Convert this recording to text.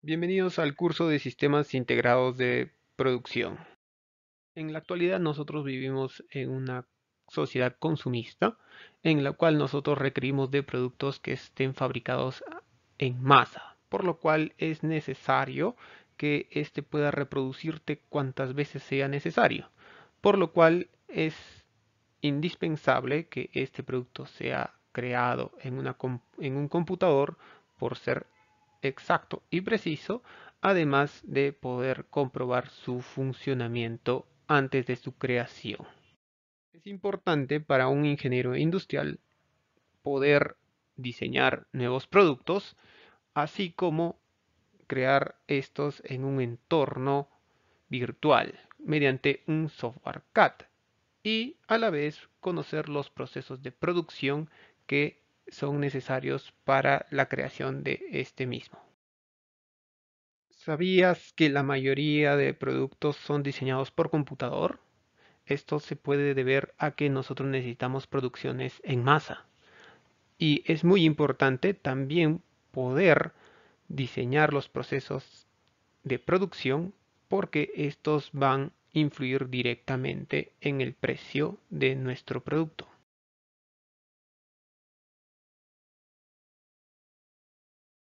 Bienvenidos al curso de sistemas integrados de producción. En la actualidad nosotros vivimos en una sociedad consumista en la cual nosotros requerimos de productos que estén fabricados en masa, por lo cual es necesario que éste pueda reproducirte cuantas veces sea necesario, por lo cual es indispensable que este producto sea creado en, en un computador por ser exacto y preciso, además de poder comprobar su funcionamiento antes de su creación. Es importante para un ingeniero industrial poder diseñar nuevos productos, así como crear estos en un entorno virtual mediante un software CAD y a la vez conocer los procesos de producción que son necesarios para la creación de este mismo. ¿Sabías que la mayoría de productos son diseñados por computador? Esto se puede deber a que nosotros necesitamos producciones en masa. Y es muy importante también poder diseñar los procesos de producción porque estos van a influir directamente en el precio de nuestro producto.